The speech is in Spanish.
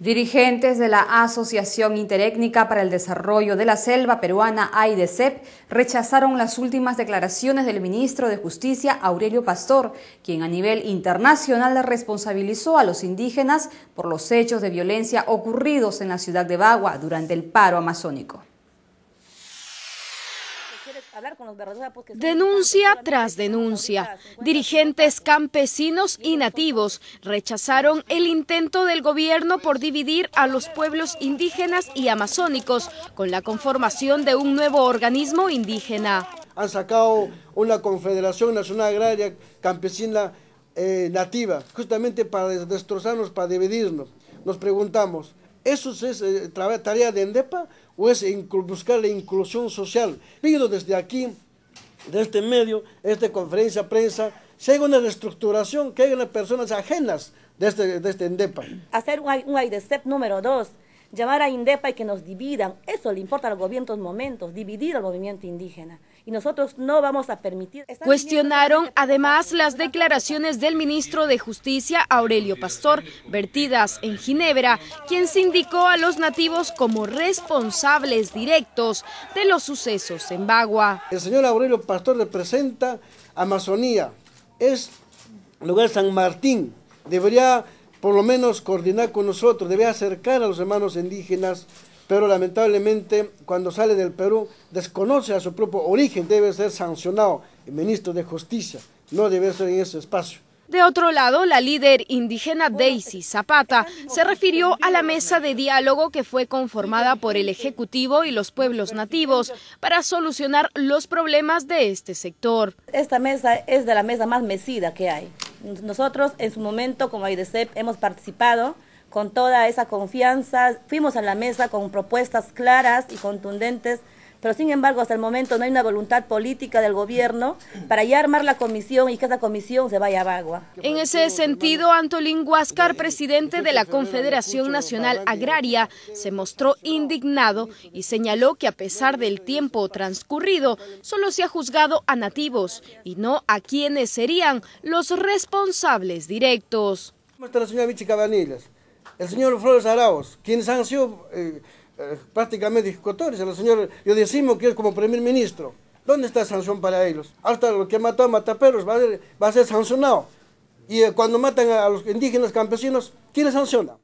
Dirigentes de la Asociación Interétnica para el Desarrollo de la Selva Peruana, AIDESEP, rechazaron las últimas declaraciones del ministro de Justicia, Aurelio Pastor, quien a nivel internacional responsabilizó a los indígenas por los hechos de violencia ocurridos en la ciudad de Bagua durante el paro amazónico. Pues, denuncia tras denuncia. Dirigentes campesinos y nativos rechazaron el intento del gobierno por dividir a los pueblos indígenas y amazónicos con la conformación de un nuevo organismo indígena. Han sacado una Confederación Nacional Agraria Campesina eh, Nativa, justamente para destrozarnos, para dividirnos. Nos preguntamos, ¿Eso es eh, tarea de INDEPA o es buscar la inclusión social? Pido desde aquí, de este medio, esta conferencia prensa, si hay una reestructuración, que las personas ajenas de este, INDEPA. Este Hacer un, un número dos, llamar a INDEPA y que nos dividan, eso le importa al gobierno en momentos, dividir al movimiento indígena y nosotros no vamos a permitir. Cuestionaron este además las declaraciones del ministro de Justicia, Aurelio Pastor, vertidas en Ginebra, quien se indicó a los nativos como responsables directos de los sucesos en Bagua. El señor Aurelio Pastor representa Amazonía, es lugar San Martín, debería por lo menos coordinar con nosotros, debería acercar a los hermanos indígenas pero lamentablemente cuando sale del Perú desconoce a su propio origen, debe ser sancionado el ministro de Justicia, no debe ser en ese espacio. De otro lado, la líder indígena Daisy Zapata se refirió a la mesa de diálogo que fue conformada por el Ejecutivo y los pueblos nativos para solucionar los problemas de este sector. Esta mesa es de la mesa más mecida que hay. Nosotros en su momento como IDCEP hemos participado con toda esa confianza, fuimos a la mesa con propuestas claras y contundentes, pero sin embargo hasta el momento no hay una voluntad política del gobierno para ya armar la comisión y que esa comisión se vaya a Bagua. En ese sentido, Antolín Huáscar, presidente de la Confederación Nacional Agraria, se mostró indignado y señaló que a pesar del tiempo transcurrido, solo se ha juzgado a nativos y no a quienes serían los responsables directos. señora el señor Flores Arauz, quienes han sido eh, eh, prácticamente yo el señor decimos que es como primer ministro. ¿Dónde está sanción para ellos? Hasta los que mató a Mataperros va a ser, va a ser sancionado. Y eh, cuando matan a los indígenas campesinos, ¿quién sanciona?